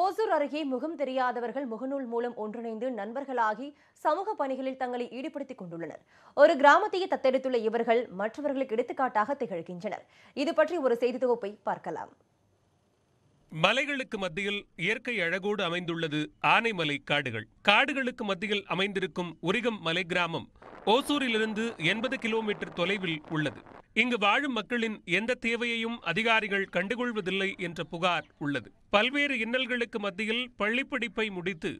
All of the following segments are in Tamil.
ஓசூர் அருகே முகம் தெரியாதவர்கள் முகநூல் மூலம் ஒன்றிணைந்து நண்பர்களாகி சமூக பணிகளில் தங்களை ஈடுபடுத்திக் கொண்டுள்ளனர் ஒரு கிராமத்தையே தத்தெடுத்துள்ள இவர்கள் மற்றவர்களுக்கு எடுத்துக்காட்டாக திகழ்கின்றனர் இது பற்றி ஒரு செய்தி தொகுப்பை பார்க்கலாம் மலைகளுக்கு மத்தியில் இயற்கை அழகோடு அமைந்துள்ளது ஆனைமலை காடுகள் காடுகளுக்கு மத்தியில் அமைந்திருக்கும் உரிகம் மலை கிராமம் ஓசூரிலிருந்து எண்பது கிலோமீட்டர் தொலைவில் உள்ளது இங்கு வாழும் மக்களின் எந்த தேவையையும் அதிகாரிகள் கண்டுகொள்வதில்லை என்ற புகார் உள்ளது பல்வேறு இன்னல்களுக்கு மத்தியில் பள்ளிப்படிப்பை முடித்து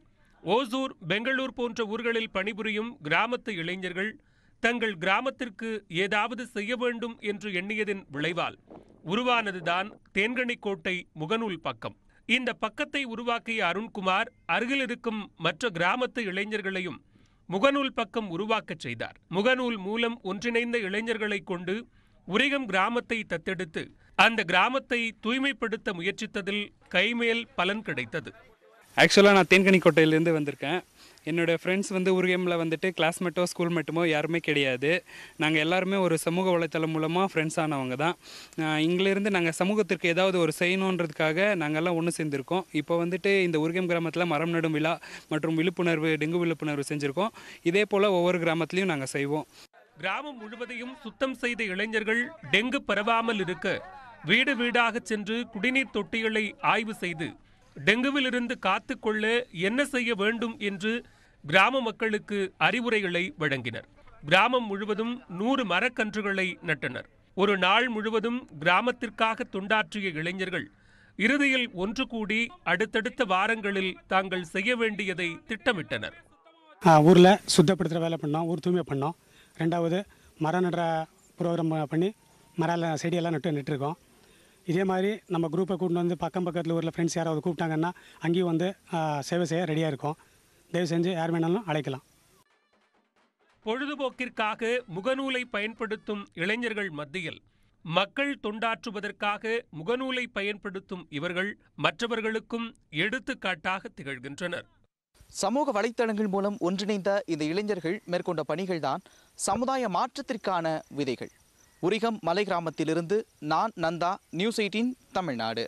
ஓசூர் பெங்களூர் போன்ற ஊர்களில் பணிபுரியும் கிராமத்து இளைஞர்கள் தங்கள் கிராமத்திற்கு ஏதாவது செய்ய வேண்டும் என்று எண்ணியதின் விளைவால் உருவானதுதான் தேன்கனிக்கோட்டை முகநூல் பக்கம் இந்த பக்கத்தை உருவாக்கிய அருண்குமார் அருகில் இருக்கும் மற்ற கிராமத்து இளைஞர்களையும் முகநூல் பக்கம் உருவாக்கச் செய்தார் முகநூல் மூலம் ஒன்றிணைந்த இளைஞர்களை கொண்டு உரிகம் கிராமத்தை தத்தெடுத்து அந்த கிராமத்தை தூய்மைப்படுத்த முயற்சித்ததில் கைமேல் பலன் கிடைத்தது ஆக்சுவலாக நான் தேன்கனிக்கோட்டையிலேருந்து வந்திருக்கேன் என்னுடைய ஃப்ரெண்ட்ஸ் வந்து உருகேமில் வந்துட்டு கிளாஸ்மேட்டோ ஸ்கூல்மேட்டுமோ யாருமே கிடையாது நாங்கள் எல்லாருமே ஒரு சமூக வலைத்தளம் மூலமாக ஃப்ரெண்ட்ஸ் ஆனவங்க தான் இங்கிலேருந்து நாங்கள் சமூகத்திற்கு ஏதாவது ஒரு செய்யணுன்றதுக்காக நாங்கள்லாம் ஒன்று சேர்ந்துருக்கோம் இப்போ வந்துட்டு இந்த உருகேம் கிராமத்தில் மரம் நடும் விழா மற்றும் விழிப்புணர்வு டெங்கு விழிப்புணர்வு செஞ்சுருக்கோம் இதே போல் ஒவ்வொரு கிராமத்துலேயும் நாங்கள் செய்வோம் கிராமம் முழுவதையும் சுத்தம் செய்த இளைஞர்கள் டெங்கு பரவாமல் இருக்க வீடு வீடாக சென்று குடிநீர் தொட்டிகளை ஆய்வு செய்து டெங்குவிலிருந்து காத்து கொள்ள என்ன செய்ய வேண்டும் என்று கிராம மக்களுக்கு அறிவுரைகளை வழங்கினர் கிராமம் முழுவதும் நூறு மரக்கன்றுகளை நட்டனர் ஒரு நாள் முழுவதும் கிராமத்திற்காக துண்டாற்றிய இளைஞர்கள் இறுதியில் ஒன்று கூடி அடுத்தடுத்த வாரங்களில் தாங்கள் செய்ய வேண்டியதை திட்டமிட்டனர் ஊரில் சுத்தப்படுத்துகிற வேலை பண்ணோம் ஊர் தூய்மை பண்ணோம் ரெண்டாவது மரம் நடுற ப்ரோக்ராம் பண்ணி மரம் செடியெல்லாம் நட்டு நட்டுருக்கோம் இதே மாதிரி நம்ம குரூப்பை கூட்டின்னு வந்து பக்கம் பக்கத்தில் ஊரில் ஃப்ரெண்ட்ஸ் யாராவது கூப்பிட்டாங்கன்னா அங்கேயும் வந்து சேவை செய்ய ரெடியாக இருக்கும் தயவு செஞ்சு யார் வேணாலும் அழைக்கலாம் பொழுதுபோக்கிற்காக முகநூலை பயன்படுத்தும் இளைஞர்கள் மத்தியில் மக்கள் தொண்டாற்றுவதற்காக முகநூலை பயன்படுத்தும் இவர்கள் மற்றவர்களுக்கும் எடுத்துக்காட்டாக திகழ்கின்றனர் சமூக வலைத்தளங்கள் மூலம் ஒன்றிணைந்த இந்த இளைஞர்கள் மேற்கொண்ட பணிகள்தான் சமுதாய மாற்றத்திற்கான விதைகள் உரிகம் மலை கிராமத்திலிருந்து நான் நந்தா நியூஸ் எயிட்டீன் தமிழ்நாடு